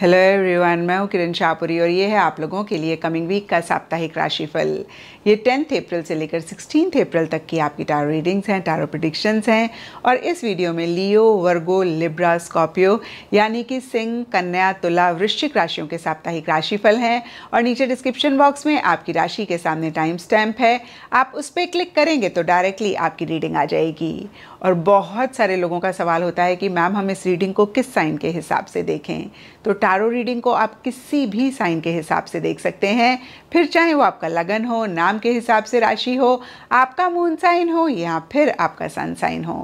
hello everyone मैं हूँ किरण शाहपुरी और ये है आप लोगों के लिए कमिंग वीक का साप्ताहिक राशिफल ये टेंथ अप्रैल से लेकर सिक्सटीन अप्रैल तक की आपकी टारो रीडिंग्स हैं टारो प्रडिक्शंस हैं और इस वीडियो में लियो वर्गो लिब्रा स्कॉर्पियो यानी कि सिंह कन्या तुला वृश्चिक राशियों के साप्ताहिक राशिफल हैं और नीचे डिस्क्रिप्शन बॉक्स में आपकी राशि के सामने टाइम स्टैम्प है आप उस पर क्लिक करेंगे तो डायरेक्टली आपकी रीडिंग आ जाएगी और बहुत सारे लोगों का सवाल होता है कि मैम हम इस रीडिंग को किस साइन के हिसाब से देखें तो टारो रीडिंग को आप किसी भी साइन के हिसाब से देख सकते हैं फिर चाहे वो आपका लगन हो नाम के हिसाब से राशि हो आपका मून साइन हो या फिर आपका सन साइन हो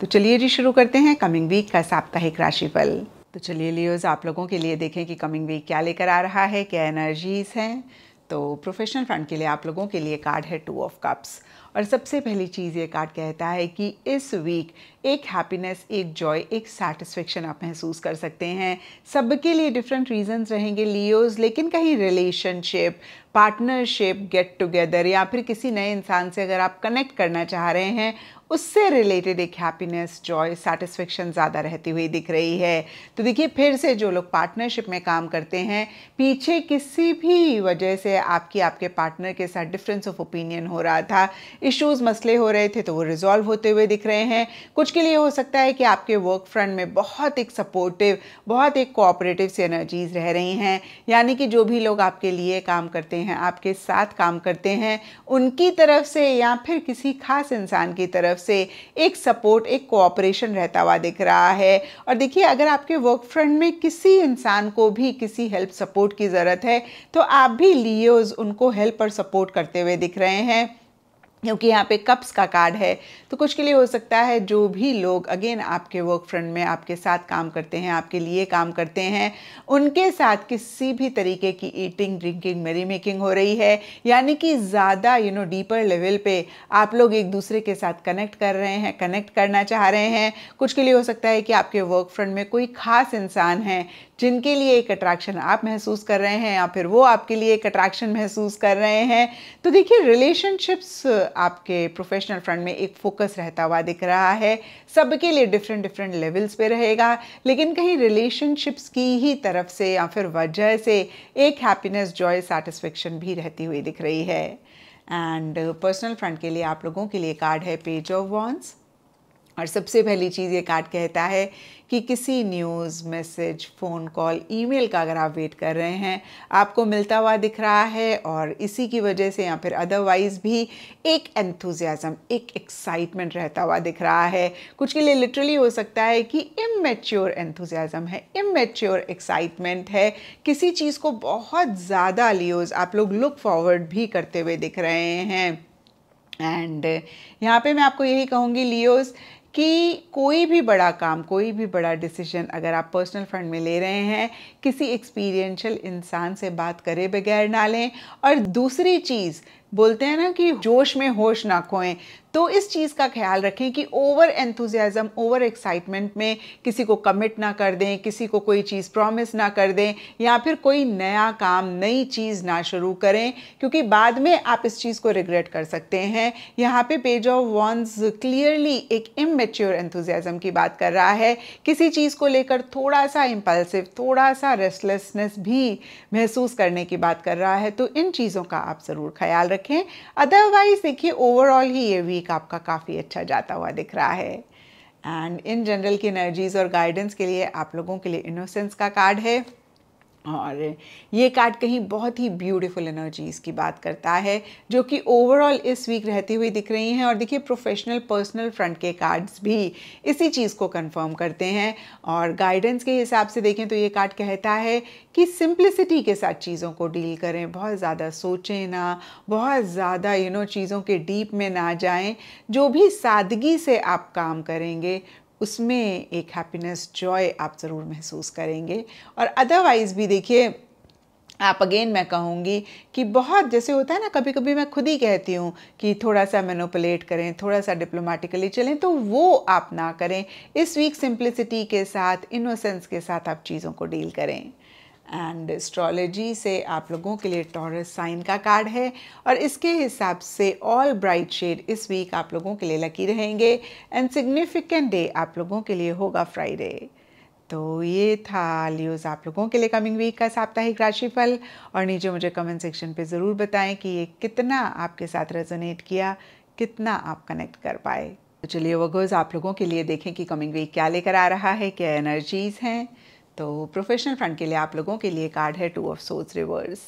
तो चलिए जी शुरू करते हैं कमिंग वीक का साप्ताहिक राशिफल तो चलिए लियोज आप लोगों के लिए देखें कि कमिंग वीक क्या लेकर आ रहा है क्या एनर्जीज़ हैं तो प्रोफेशनल फ्रंट के लिए आप लोगों के लिए कार्ड है टू ऑफ कप्स और सबसे पहली चीज़ ये कार्ड कहता है कि इस वीक एक हैप्पीनेस एक जॉय एक सेटिस्फेक्शन आप महसूस कर सकते हैं सबके लिए डिफरेंट रीजंस रहेंगे लियोज लेकिन कहीं रिलेशनशिप पार्टनरशिप गेट टुगेदर या फिर किसी नए इंसान से अगर आप कनेक्ट करना चाह रहे हैं उससे रिलेटेड एक हैप्पीनेस जॉय सेटिस्फेक्शन ज़्यादा रहती हुई दिख रही है तो देखिए फिर से जो लोग पार्टनरशिप में काम करते हैं पीछे किसी भी वजह से आपकी आपके पार्टनर के साथ डिफरेंस ऑफ ओपिनियन हो रहा था इश्यूज मसले हो रहे थे तो वो रिजॉल्व होते हुए दिख रहे हैं कुछ के लिए हो सकता है कि आपके वर्क फ्रंट में बहुत एक सपोर्टिव बहुत एक कोऑपरेटिव से एनर्जीज रह रही हैं यानी कि जो भी लोग आपके लिए काम करते करते हैं आपके साथ काम करते हैं उनकी तरफ से या फिर किसी खास इंसान की तरफ से एक सपोर्ट एक कोऑपरेशन रहता हुआ दिख रहा है और देखिए अगर आपके वर्क फ्रंट में किसी इंसान को भी किसी हेल्प सपोर्ट की ज़रूरत है तो आप भी लियोज उनको हेल्प और सपोर्ट करते हुए दिख रहे हैं क्योंकि यहाँ पे कप्स का कार्ड है तो कुछ के लिए हो सकता है जो भी लोग अगेन आपके वर्क फ्रंट में आपके साथ काम करते हैं आपके लिए काम करते हैं उनके साथ किसी भी तरीके की ईटिंग ड्रिंकिंग मेरी मेकिंग हो रही है यानी कि ज़्यादा यू नो डीपर लेवल पे आप लोग एक दूसरे के साथ कनेक्ट कर रहे हैं कनेक्ट करना चाह रहे हैं कुछ के लिए हो सकता है कि आपके वर्क फ्रंट में कोई खास इंसान है जिनके लिए एक अट्रैक्शन आप महसूस कर रहे हैं या फिर वो आपके लिए एक अट्रैक्शन महसूस कर रहे हैं तो देखिए रिलेशनशिप्स आपके प्रोफेशनल फ्रंट में एक फोकस रहता हुआ दिख रहा है सबके लिए डिफरेंट डिफरेंट लेवल्स पे रहेगा लेकिन कहीं रिलेशनशिप्स की ही तरफ से या फिर वजह से एक हैप्पीनेस जॉय सेटिस्फेक्शन भी रहती हुई दिख रही है एंड पर्सनल फ्रंट के लिए आप लोगों के लिए कार्ड है पेज ऑफ वॉन्स और सबसे पहली चीज़ ये कार्ड कहता है कि किसी news message phone call email का अगर आप वेट कर रहे हैं आपको मिलता हुआ दिख रहा है और इसी की वजह से या फिर अदरवाइज़ भी एक एंथुजियाज़म एक एक्साइटमेंट रहता हुआ दिख रहा है कुछ के लिए लिटरली हो सकता है कि इमेच्योर एंथुजियाज़म है इमेच्योर एक्साइटमेंट है किसी चीज़ को बहुत ज़्यादा लियोज आप लोग लुक फॉरवर्ड भी करते हुए दिख रहे हैं एंड यहाँ पे मैं आपको यही कहूँगी लियोज़ कि कोई भी बड़ा काम कोई भी बड़ा डिसीजन अगर आप पर्सनल फंड में ले रहे हैं किसी एक्सपीरियंशियल इंसान से बात करे बगैर ना लें और दूसरी चीज़ बोलते हैं ना कि जोश में होश ना खोएं तो इस चीज़ का ख्याल रखें कि ओवर एंथुजियाज़म ओवर एक्साइटमेंट में किसी को कमिट ना कर दें किसी को कोई चीज़ प्रॉमिस ना कर दें या फिर कोई नया काम नई चीज़ ना शुरू करें क्योंकि बाद में आप इस चीज़ को रिग्रेट कर सकते हैं यहाँ पे पेज ऑफ वॉन्स क्लियरली एक इमेच्योर एंथुजियाज़म की बात कर रहा है किसी चीज़ को लेकर थोड़ा सा इम्पल्सिव थोड़ा सा रेस्टलेसनेस भी महसूस करने की बात कर रहा है तो इन चीज़ों का आप ज़रूर ख्याल रखें रखें अदरवाइज देखिए ओवरऑल ही ये वीक आपका काफ़ी अच्छा जाता हुआ दिख रहा है एंड इन जनरल की एनर्जीज़ और गाइडेंस के लिए आप लोगों के लिए इनोसेंस का कार्ड है और ये कार्ड कहीं बहुत ही ब्यूटीफुल एनर्जीज़ की बात करता है जो कि ओवरऑल इस वीक रहती हुई दिख रही हैं और देखिए प्रोफेशनल पर्सनल फ्रंट के कार्ड्स भी इसी चीज़ को कंफर्म करते हैं और गाइडेंस के हिसाब से देखें तो ये कार्ड कहता है कि सिंप्लिसिटी के साथ चीज़ों को डील करें बहुत ज़्यादा सोचें ना बहुत ज़्यादा यू नो चीज़ों के डीप में ना जाएं जो भी सादगी से आप काम करेंगे उसमें एक हैप्पीनेस जॉय आप ज़रूर महसूस करेंगे और अदरवाइज़ भी देखिए आप अगेन मैं कहूँगी कि बहुत जैसे होता है ना कभी कभी मैं खुद ही कहती हूँ कि थोड़ा सा मेनोपलेट करें थोड़ा सा डिप्लोमेटिकली चलें तो वो आप ना करें इस वीक सिंप्लिसिटी के साथ इनोसेंस के साथ आप चीज़ों को डील करें एंड एस्ट्रोलॉजी से आप लोगों के लिए टॉरस साइन का कार्ड है और इसके हिसाब से ऑल ब्राइट शेड इस वीक आप लोगों के लिए लकी रहेंगे एंड सिग्निफिकेंट डे आप लोगों के लिए होगा फ्राइडे तो ये था लियोज आप लोगों के लिए कमिंग वीक का साप्ताहिक राशिफल और नीचे मुझे कमेंट सेक्शन पे ज़रूर बताएं कि ये कितना आपके साथ रेजोनेट किया कितना आप कनेक्ट कर पाए तो चलिए वगोज आप लोगों के लिए देखें कि कमिंग वीक क्या लेकर आ रहा है क्या एनर्जीज़ हैं तो प्रोफेशनल फ्रंट के लिए आप लोगों के लिए कार्ड है टू ऑफ सोर्स रिवर्स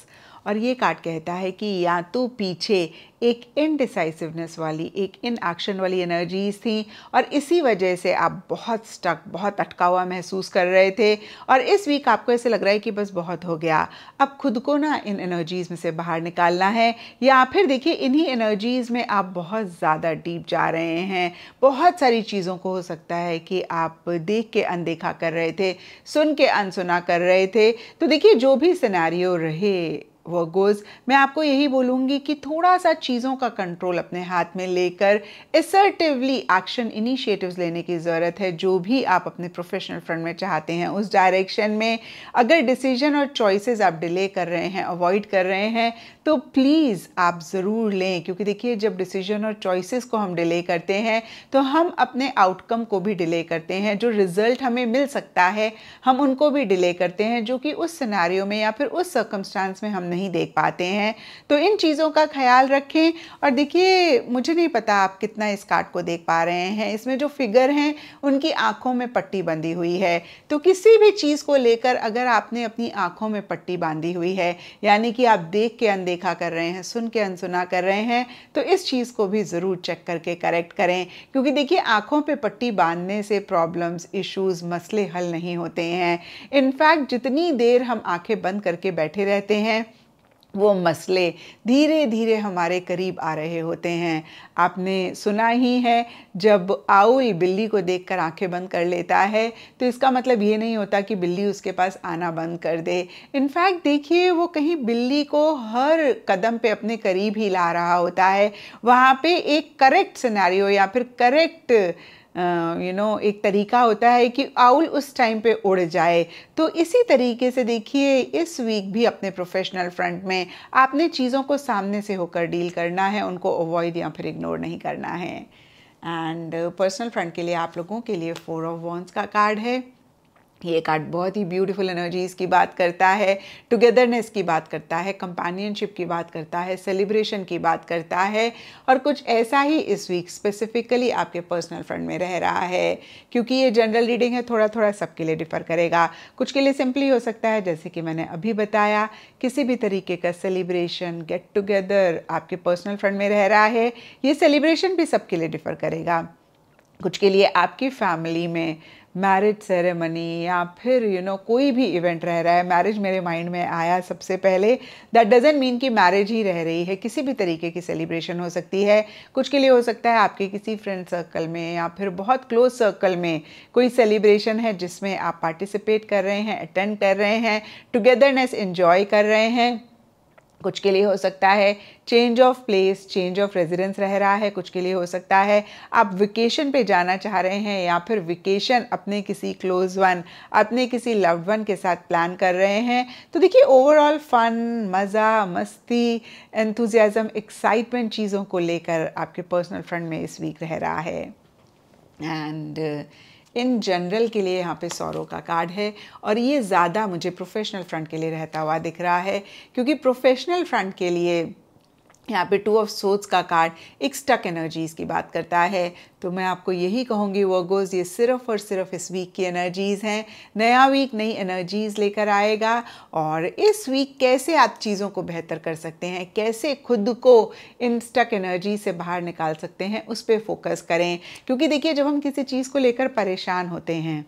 और ये कार्ड कहता है कि या तो पीछे एक इनडिसाइसिवनेस वाली एक इन एक्शन वाली एनर्जीज थी और इसी वजह से आप बहुत स्टक बहुत अटका हुआ महसूस कर रहे थे और इस वीक आपको ऐसे लग रहा है कि बस बहुत हो गया अब खुद को ना इन एनर्जीज़ में से बाहर निकालना है या फिर देखिए इन्हीं एनर्जीज़ में आप बहुत ज़्यादा डीप जा रहे हैं बहुत सारी चीज़ों को हो सकता है कि आप देख के अनदेखा कर रहे थे सुन के अनसुना कर रहे थे तो देखिए जो भी सिनेरियो रहे वर्गोज मैं आपको यही बोलूँगी कि थोड़ा सा चीज़ों का कंट्रोल अपने हाथ में लेकर एसर्टिवली एक्शन इनिशिएटिव्स लेने की ज़रूरत है जो भी आप अपने प्रोफेशनल फ्रंट में चाहते हैं उस डायरेक्शन में अगर डिसीजन और चॉइसेस आप डिले कर रहे हैं अवॉइड कर रहे हैं तो प्लीज़ आप ज़रूर लें क्योंकि देखिए जब डिसीजन और चॉइसेस को हम डिले करते हैं तो हम अपने आउटकम को भी डिले करते हैं जो रिज़ल्ट हमें मिल सकता है हम उनको भी डिले करते हैं जो कि उस सिनारियों में या फिर उस सर्कमस्टांस में हम नहीं नहीं देख पाते हैं तो इन चीज़ों का ख्याल रखें और देखिए मुझे नहीं पता आप कितना इस कार्ड को देख पा रहे हैं इसमें जो फिगर हैं उनकी आँखों में पट्टी बंधी हुई है तो किसी भी चीज़ को लेकर अगर आपने अपनी आँखों में पट्टी बांधी हुई है यानी कि आप देख के अनदेखा कर रहे हैं सुन के अनसुना कर रहे हैं तो इस चीज़ को भी ज़रूर चेक करके करेक्ट करें क्योंकि देखिए आँखों पे पट्टी बांधने से प्रॉब्लम्स इश्यूज मसले हल नहीं होते हैं इनफैक्ट जितनी देर हम आंखें बंद करके बैठे रहते हैं वो मसले धीरे धीरे हमारे करीब आ रहे होते हैं आपने सुना ही है जब आउल बिल्ली को देखकर आंखें बंद कर लेता है तो इसका मतलब ये नहीं होता कि बिल्ली उसके पास आना बंद कर दे इनफैक्ट देखिए वो कहीं बिल्ली को हर कदम पे अपने करीब ही ला रहा होता है वहाँ पे एक करेक्ट सिनेरियो या फिर करेक्ट यू नो एक तरीका होता है कि आउल उस टाइम पे उड़ जाए तो इसी तरीके से देखिए इस वीक भी अपने प्रोफेशनल फ्रंट में आपने चीज़ों को सामने से होकर डील करना है उनको अवॉइड या फिर इग्नोर नहीं करना है एंड पर्सनल फ्रंट के लिए आप लोगों के लिए फोर ऑफ वॉन्स का कार्ड है ये कार्ड बहुत ही ब्यूटीफुल एनर्जीज़ की बात करता है टुगेदरनेस की बात करता है कंपेनियनशिप की बात करता है सेलिब्रेशन की बात करता है और कुछ ऐसा ही इस वीक स्पेसिफिकली आपके पर्सनल फ्रेंड में रह रहा है क्योंकि ये जनरल रीडिंग है थोड़ा थोड़ा सबके लिए डिफर करेगा कुछ के लिए सिंपली हो सकता है जैसे कि मैंने अभी बताया किसी भी तरीके का सेलिब्रेशन गेट टुगेदर आपके पर्सनल फ्रेंड में रह रहा है ये सेलिब्रेशन भी सबके लिए डिफर करेगा कुछ के लिए आपकी फैमिली में मैरिज सेरेमनी या फिर यू you नो know, कोई भी इवेंट रह रहा है मैरिज मेरे माइंड में आया सबसे पहले दैट डजेंट मीन कि मैरिज ही रह रही है किसी भी तरीके की सेलिब्रेशन हो सकती है कुछ के लिए हो सकता है आपके किसी फ्रेंड सर्कल में या फिर बहुत क्लोज सर्कल में कोई सेलिब्रेशन है जिसमें आप पार्टिसिपेट कर रहे हैं अटेंड कर रहे हैं टुगेदरनेस इन्जॉय कर रहे हैं कुछ के लिए हो सकता है change of place change of residence रह रहा है कुछ के लिए हो सकता है आप वेकेशन पे जाना चाह रहे हैं या फिर वेकेशन अपने किसी क्लोज वन अपने किसी लव्ड वन के साथ प्लान कर रहे हैं तो देखिए ओवरऑल फन मज़ा मस्ती एंथुजियाज़म एक्साइटमेंट चीज़ों को लेकर आपके पर्सनल फ्रेंड में इस वीक रह रहा है एंड uh, इन जनरल के लिए यहाँ पे सौरों का कार्ड है और ये ज़्यादा मुझे प्रोफेशनल फ्रंट के लिए रहता हुआ दिख रहा है क्योंकि प्रोफेशनल फ्रंट के लिए यहाँ पे टू ऑफ सोच का कार्ड एक स्टक एनर्जीज़ की बात करता है तो मैं आपको यही कहूँगी वर्गोज़ ये सिर्फ और सिर्फ इस वीक की एनर्जीज़ हैं नया वीक नई एनर्जीज़ लेकर आएगा और इस वीक कैसे आप चीज़ों को बेहतर कर सकते हैं कैसे खुद को इन स्टक एनर्जी से बाहर निकाल सकते हैं उस पर फोकस करें क्योंकि देखिए जब हम किसी चीज़ को लेकर परेशान होते हैं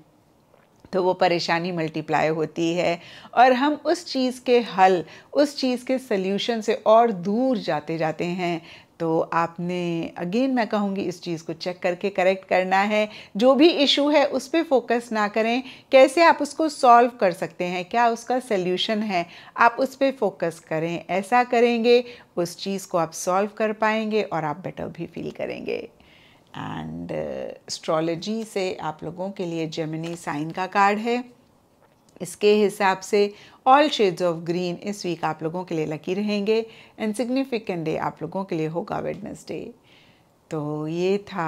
तो वो परेशानी मल्टीप्लाई होती है और हम उस चीज़ के हल उस चीज़ के सल्यूशन से और दूर जाते जाते हैं तो आपने अगेन मैं कहूँगी इस चीज़ को चेक करके करेक्ट करना है जो भी इशू है उस पर फोकस ना करें कैसे आप उसको सॉल्व कर सकते हैं क्या उसका सल्यूशन है आप उस पर फोकस करें ऐसा करेंगे उस चीज़ को आप सॉल्व कर पाएंगे और आप बेटर भी फील करेंगे एंड एस्ट्रोलॉजी uh, से आप लोगों के लिए जेमिनी साइन का कार्ड है इसके हिसाब से ऑल शेड्स ऑफ ग्रीन इस वीक आप लोगों के लिए लकी रहेंगे एंड सिग्निफिकेंट डे आप लोगों के लिए होगा वेडनेसडे तो ये था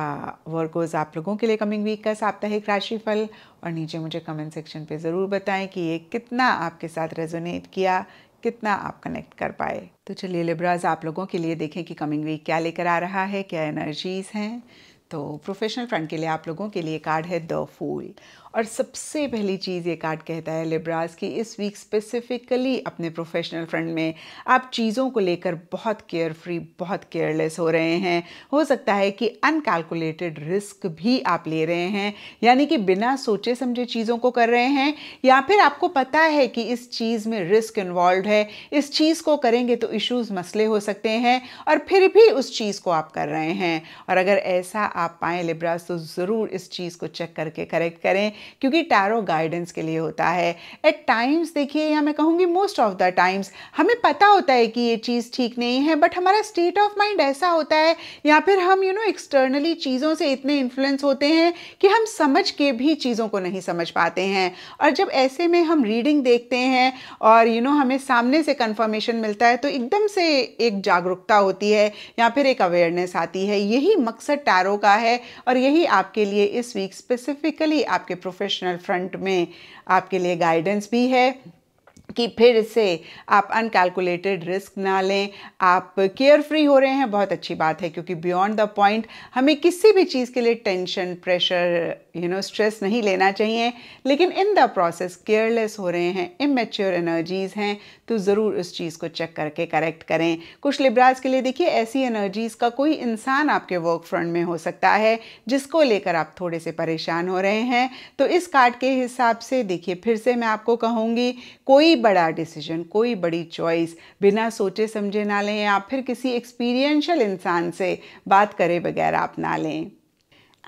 वर्कोज आप लोगों के लिए कमिंग वीक का साप्ताहिक राशिफल और नीचे मुझे कमेंट सेक्शन पे ज़रूर बताएं कि ये कितना आपके साथ रेजोनेट किया कितना आप कनेक्ट कर पाए तो चलिए लिब्राज आप लोगों के लिए देखें कि कमिंग वीक क्या लेकर आ रहा है क्या एनर्जीज़ हैं तो प्रोफेशनल फ्रंट के लिए आप लोगों के लिए कार्ड है द फूल और सबसे पहली चीज़ ये कार्ड कहता है लिब्रास कि इस वीक स्पेसिफिकली अपने प्रोफेशनल फ्रंट में आप चीज़ों को लेकर बहुत केयर फ्री बहुत केयरलेस हो रहे हैं हो सकता है कि अनकैलकुलेटेड रिस्क भी आप ले रहे हैं यानी कि बिना सोचे समझे चीज़ों को कर रहे हैं या फिर आपको पता है कि इस चीज़ में रिस्क इन्वॉल्व है इस चीज़ को करेंगे तो इश्यूज मसले हो सकते हैं और फिर भी उस चीज़ को आप कर रहे हैं और अगर ऐसा आप पाएँ लिब्रास तो ज़रूर इस चीज़ को चेक करके करेक्ट करें क्योंकि टैरो गाइडेंस के लिए होता है एट टाइम्स देखिए या मैं कहूँगी मोस्ट ऑफ द टाइम्स हमें पता होता है कि ये चीज़ ठीक नहीं है बट हमारा स्टेट ऑफ माइंड ऐसा होता है या फिर हम यू नो एक्सटर्नली चीज़ों से इतने इन्फ्लुएंस होते हैं कि हम समझ के भी चीज़ों को नहीं समझ पाते हैं और जब ऐसे में हम रीडिंग देखते हैं और यू you नो know, हमें सामने से कंफर्मेशन मिलता है तो एकदम से एक जागरूकता होती है या फिर एक अवेयरनेस आती है यही मकसद टैरो का है और यही आपके लिए इस वीक स्पेसिफिकली आपके प्रोफेशन प्रोफेशनल फ्रंट में आपके लिए गाइडेंस भी है कि फिर से आप अनकैलकुलेटेड रिस्क ना लें आप केयर फ्री हो रहे हैं बहुत अच्छी बात है क्योंकि बियॉन्ड द पॉइंट हमें किसी भी चीज़ के लिए tension pressure you know stress नहीं लेना चाहिए लेकिन इन द प्रोसेस केयरलेस हो रहे हैं इमेच्योर एनर्जीज़ हैं तो ज़रूर उस चीज़ को चेक करके करेक्ट करें कुछ लिब्राज के लिए देखिए ऐसी एनर्जीज़ का कोई इंसान आपके वर्क फ्रंट में हो सकता है जिसको लेकर आप थोड़े से परेशान हो रहे हैं तो इस कार्ड के हिसाब से देखिए फिर से मैं आपको कहूँगी कोई बड़ा डिसीजन कोई बड़ी चॉइस बिना सोचे समझे ना लें या फिर किसी एक्सपीरियंशल इंसान से बात करे बगैर आप ना लें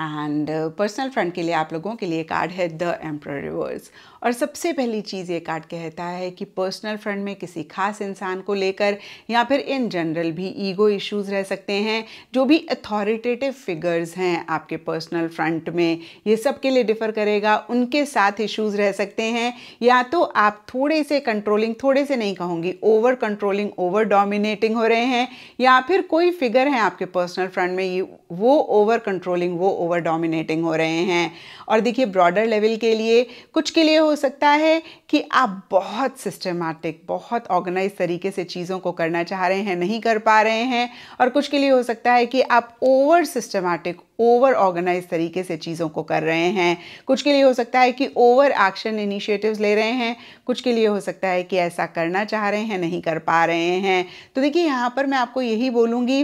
एंड पर्सनल फ्रंट के लिए आप लोगों के लिए कार्ड है द एम्प्र रिवर्स और सबसे पहली चीज़ ये कार्ड कहता है कि पर्सनल फ्रंट में किसी खास इंसान को लेकर या फिर इन जनरल भी ईगो इश्यूज रह सकते हैं जो भी अथॉरिटेटिव फिगर्स हैं आपके पर्सनल फ्रंट में ये सब के लिए डिफ़र करेगा उनके साथ इश्यूज रह सकते हैं या तो आप थोड़े से कंट्रोलिंग थोड़े से नहीं कहूँगी ओवर कंट्रोलिंग ओवर डोमिनेटिंग हो रहे हैं या फिर कोई फिगर है आपके पर्सनल फ्रंट में ये वो ओवर कंट्रोलिंग वो ओवर डोमिनेटिंग हो रहे हैं और देखिए ब्रॉडर लेवल के लिए कुछ के लिए हो सकता है कि आप बहुत सिस्टमेटिक बहुत ऑर्गेनाइज तरीके से चीज़ों को करना चाह रहे हैं नहीं कर पा रहे हैं और कुछ के लिए हो सकता है कि आप ओवर सिस्टमेटिक ओवर ऑर्गेनाइज तरीके से चीज़ों को कर रहे हैं कुछ के लिए हो सकता है कि ओवर एक्शन इनिशिएटिव्स ले रहे हैं कुछ के लिए हो सकता है कि ऐसा करना चाह रहे हैं नहीं कर पा रहे हैं तो देखिए यहाँ पर मैं आपको यही बोलूँगी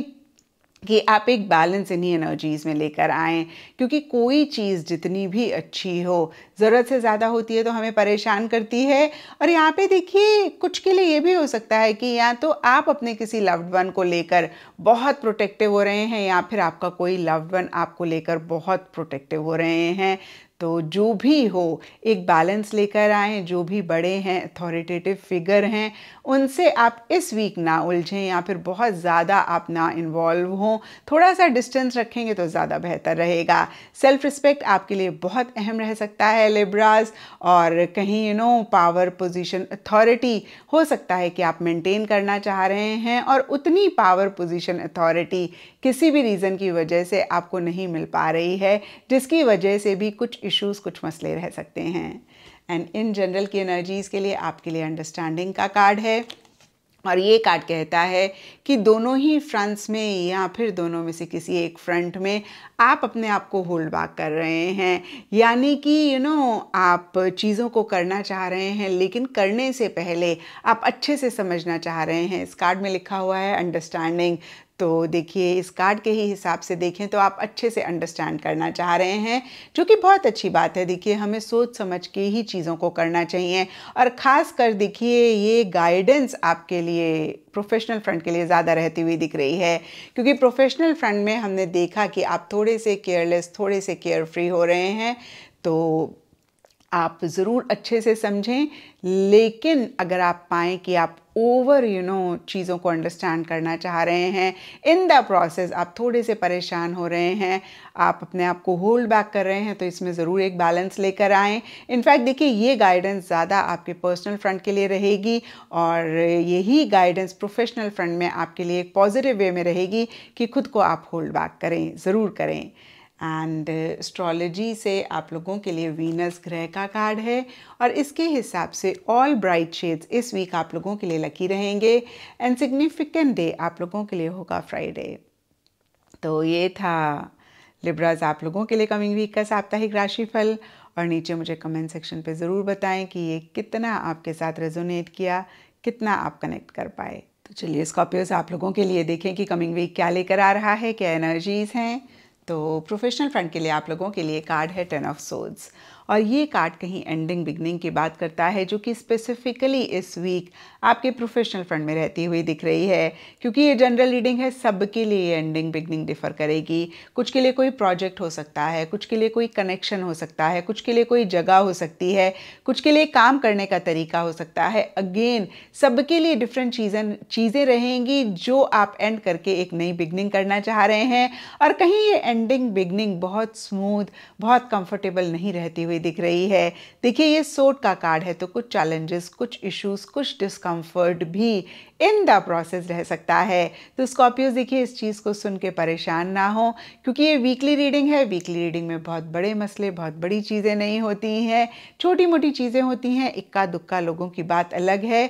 कि आप एक बैलेंस इन्हीं एनर्जीज़ में लेकर आएँ क्योंकि कोई चीज़ जितनी भी अच्छी हो ज़रूरत से ज़्यादा होती है तो हमें परेशान करती है और यहाँ पे देखिए कुछ के लिए ये भी हो सकता है कि या तो आप अपने किसी लव्ड वन को लेकर बहुत प्रोटेक्टिव हो रहे हैं या फिर आपका कोई लव्ड वन आपको लेकर बहुत प्रोटेक्टिव हो रहे हैं तो जो भी हो एक बैलेंस लेकर आए जो भी बड़े हैं अथॉरिटेटिव फिगर हैं उनसे आप इस वीक ना उलझें या फिर बहुत ज़्यादा आप ना इन्वॉल्व हों थोड़ा सा डिस्टेंस रखेंगे तो ज़्यादा बेहतर रहेगा सेल्फ रिस्पेक्ट आपके लिए बहुत अहम रह सकता है है लिब्राज और कहीं you know power position authority हो सकता है कि आप मेंटेन करना चाह रहे हैं और उतनी पावर पोजीशन अथॉरिटी किसी भी रीज़न की वजह से आपको नहीं मिल पा रही है जिसकी वजह से भी कुछ इश्यूज कुछ मसले रह सकते हैं एंड इन जनरल की एनर्जीज़ के लिए आपके लिए अंडरस्टैंडिंग का कार्ड है और ये कार्ड कहता है कि दोनों ही फ्रंट्स में या फिर दोनों में से किसी एक फ्रंट में आप अपने आप को होल्ड बैक कर रहे हैं यानी कि यू नो आप चीज़ों को करना चाह रहे हैं लेकिन करने से पहले आप अच्छे से समझना चाह रहे हैं इस कार्ड में लिखा हुआ है अंडरस्टैंडिंग तो देखिए इस कार्ड के ही हिसाब से देखें तो आप अच्छे से अंडरस्टैंड करना चाह रहे हैं जो कि बहुत अच्छी बात है देखिए हमें सोच समझ के ही चीज़ों को करना चाहिए और ख़ास कर देखिए ये गाइडेंस आपके लिए प्रोफेशनल फ्रंट के लिए ज़्यादा रहती हुई दिख रही है क्योंकि प्रोफेशनल फ्रंट में हमने देखा कि आप थोड़े से केयरलेस थोड़े से केयर फ्री हो रहे हैं तो आप ज़रूर अच्छे से समझें लेकिन अगर आप पाएँ कि आप ओवर यू नो चीज़ों को अंडरस्टैंड करना चाह रहे हैं इन द प्रोसेस आप थोड़े से परेशान हो रहे हैं आप अपने आप को होल्ड बैक कर रहे हैं तो इसमें ज़रूर एक बैलेंस लेकर आएँ इनफैक्ट देखिए ये गाइडेंस ज़्यादा आपके पर्सनल फ्रंट के लिए रहेगी और यही गाइडेंस प्रोफेशनल फ्रंट में आपके लिए एक पॉजिटिव वे में रहेगी कि खुद को आप होल्ड बैक करें ज़रूर करें एंड एस्ट्रोलॉजी uh, से आप लोगों के लिए वीनस ग्रह का कार्ड है और इसके हिसाब से ऑल ब्राइट शेड्स इस वीक आप लोगों के लिए लकी रहेंगे एंड सिग्निफिकेंट डे आप लोगों के लिए होगा फ्राइडे तो ये था लिब्राज आप लोगों के लिए कमिंग वीक का साप्ताहिक राशिफल और नीचे मुझे कमेंट सेक्शन पे ज़रूर बताएं कि ये कितना आपके साथ रेजोनेट किया कितना आप कनेक्ट कर पाए तो चलिए स्कॉर्पियोज आप लोगों के लिए देखें कि कमिंग वीक क्या लेकर आ रहा है क्या एनर्जीज़ हैं तो प्रोफेशनल फ्रेंड के लिए आप लोगों के लिए कार्ड है टेन ऑफ सोड्स और ये कार्ड कहीं एंडिंग बिगनिंग की बात करता है जो कि स्पेसिफिकली इस वीक आपके प्रोफेशनल फ्रंट में रहती हुई दिख रही है क्योंकि ये जनरल रीडिंग है सबके लिए एंडिंग बिगनिंग डिफर करेगी कुछ के लिए कोई प्रोजेक्ट हो सकता है कुछ के लिए कोई कनेक्शन हो सकता है कुछ के लिए कोई जगह हो सकती है कुछ के लिए काम करने का तरीका हो सकता है अगेन सबके लिए डिफरेंट चीज़ें चीज़ें रहेंगी जो आप एंड करके एक नई बिगनिंग करना चाह रहे हैं और कहीं ये एंडिंग बिगनिंग बहुत स्मूथ बहुत कंफर्टेबल नहीं रहती हुई दिख रही है देखिए ये सोट का कार्ड है तो कुछ चैलेंजेस कुछ इश्यूज कुछ डिस्कम्फर्ट भी इन द प्रोसेस रह सकता है तो स्कॉर्पियो देखिए इस चीज़ को सुन के परेशान ना हो क्योंकि ये वीकली रीडिंग है वीकली रीडिंग में बहुत बड़े मसले बहुत बड़ी चीज़ें नहीं होती हैं छोटी मोटी चीज़ें होती हैं इक्का दुक्का लोगों की बात अलग है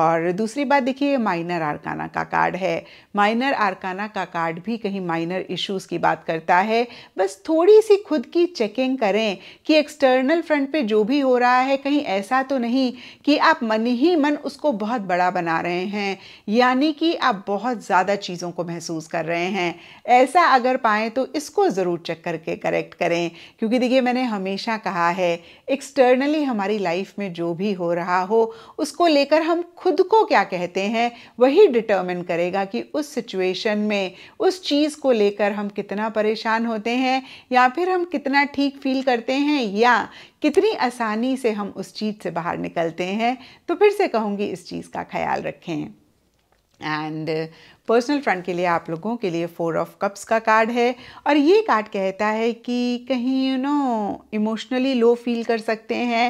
और दूसरी बात देखिए माइनर आरकाना का कार्ड है माइनर आरकाना का कार्ड भी कहीं माइनर इश्यूज़ की बात करता है बस थोड़ी सी खुद की चेकिंग करें कि एक्सटर्न एक्सटर्नल फ्रंट पे जो भी हो रहा है कहीं ऐसा तो नहीं कि आप मन ही मन उसको बहुत बड़ा बना रहे हैं यानी कि आप बहुत ज़्यादा चीज़ों को महसूस कर रहे हैं ऐसा अगर पाएँ तो इसको ज़रूर चेक करके करेक्ट करें क्योंकि देखिए मैंने हमेशा कहा है एक्सटर्नली हमारी लाइफ में जो भी हो रहा हो उसको लेकर हम खुद को क्या कहते हैं वही डिटर्मिन करेगा कि उस सिचुएशन में उस चीज़ को लेकर हम कितना परेशान होते हैं या फिर हम कितना ठीक फील करते हैं या ना कितनी आसानी से हम उस चीज़ से बाहर निकलते हैं तो फिर से कहूँगी इस चीज़ का ख्याल रखें एंड पर्सनल फ्रंट के लिए आप लोगों के लिए फोर ऑफ कप्स का कार्ड है और ये कार्ड कहता है कि कहीं you know emotionally low feel कर सकते हैं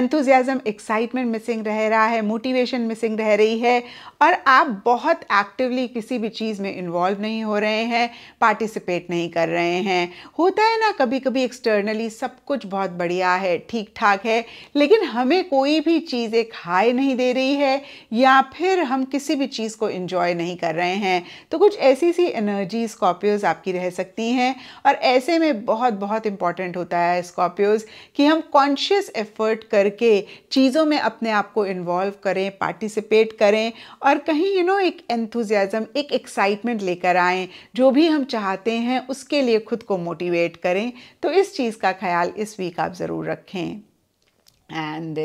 एंथुजियाज़म एक्साइटमेंट मिसिंग रह रहा है मोटिवेशन मिसिंग रह रही है और आप बहुत एक्टिवली किसी भी चीज़ में इन्वॉल्व नहीं हो रहे हैं पार्टिसिपेट नहीं कर रहे हैं होता है ना कभी कभी एक्सटर्नली सब कुछ बहुत बढ़िया है ठीक ठाक है लेकिन हमें कोई भी चीज़ एक हाई नहीं दे रही है या फिर हम किसी भी चीज़ को इन्जॉय नहीं कर रहे हैं हैं तो कुछ ऐसी सी एनर्जी स्कॉर्पियोज आपकी रह सकती हैं और ऐसे में बहुत बहुत इंपॉर्टेंट होता है स्कॉर्पियोज कि हम कॉन्शियस एफर्ट करके चीज़ों में अपने आप को इन्वॉल्व करें पार्टिसिपेट करें और कहीं यू नो एक एंथुजियाज़म एक एक्साइटमेंट लेकर आएँ जो भी हम चाहते हैं उसके लिए खुद को मोटिवेट करें तो इस चीज़ का ख्याल इस वीक आप ज़रूर रखें एंड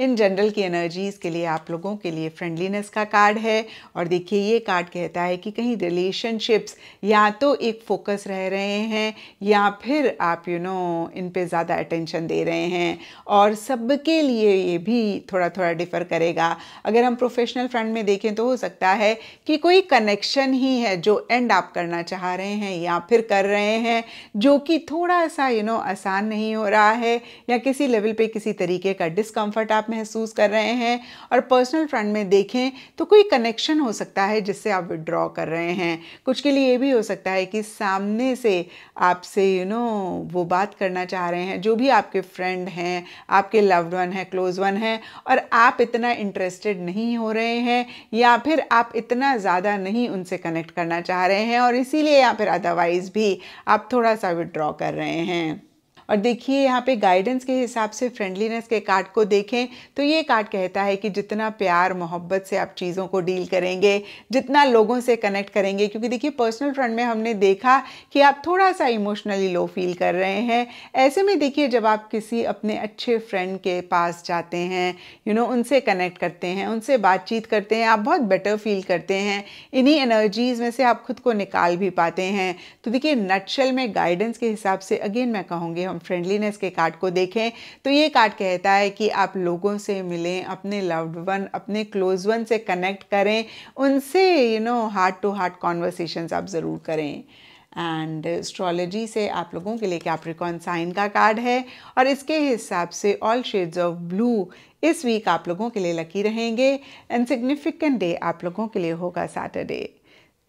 इन जनरल की एनर्जीज़ के लिए आप लोगों के लिए फ्रेंडलीनेस का कार्ड है और देखिए ये कार्ड कहता है कि कहीं रिलेशनशिप्स या तो एक फोकस रह रहे हैं या फिर आप यू you नो know, इन पे ज़्यादा अटेंशन दे रहे हैं और सबके लिए ये भी थोड़ा थोड़ा डिफ़र करेगा अगर हम प्रोफेशनल फ्रंट में देखें तो हो सकता है कि कोई कनेक्शन ही है जो एंड आप करना चाह रहे हैं या फिर कर रहे हैं जो कि थोड़ा सा यू you नो know, आसान नहीं हो रहा है या किसी लेवल पर किसी तरीके तरीके का डिस्कम्फर्ट आप महसूस कर रहे हैं और पर्सनल फ्रंट में देखें तो कोई कनेक्शन हो सकता है जिससे आप विड्रॉ कर रहे हैं कुछ के लिए ये भी हो सकता है कि सामने से आपसे यू नो वो बात करना चाह रहे हैं जो भी आपके फ्रेंड हैं आपके लव्ड वन हैं क्लोज वन हैं और आप इतना इंटरेस्टेड नहीं हो रहे हैं या फिर आप इतना ज़्यादा नहीं उनसे कनेक्ट करना चाह रहे हैं और इसीलिए या फिर अदरवाइज़ भी आप थोड़ा सा विड्रॉ कर रहे हैं और देखिए यहाँ पे गाइडेंस के हिसाब से फ्रेंडलीनेस के कार्ड को देखें तो ये कार्ड कहता है कि जितना प्यार मोहब्बत से आप चीज़ों को डील करेंगे जितना लोगों से कनेक्ट करेंगे क्योंकि देखिए पर्सनल फ्रंट में हमने देखा कि आप थोड़ा सा इमोशनली लो फील कर रहे हैं ऐसे में देखिए जब आप किसी अपने अच्छे फ्रेंड के पास जाते हैं यू you नो know, उनसे कनेक्ट करते हैं उनसे बातचीत करते हैं आप बहुत बेटर फील करते हैं इन्हीं एनर्जीज़ में से आप खुद को निकाल भी पाते हैं तो देखिए नटशल में गाइडेंस के हिसाब से अगेन मैं कहूँगी हम हम फ्रेंडलीनेस के कार्ड को देखें तो ये कार्ड कहता है कि आप लोगों से मिलें अपने लव्ड वन अपने क्लोज वन से कनेक्ट करें उनसे you know heart to heart conversation आप ज़रूर करें एंड एस्ट्रोलॉजी से आप लोगों के लिए कैप्रिकॉन साइन का कार्ड है और इसके हिसाब से ऑल शेड्स ऑफ ब्लू इस वीक आप लोगों के लिए लकी रहेंगे एंड सिग्निफिकेंट डे आप लोगों के लिए होगा सैटरडे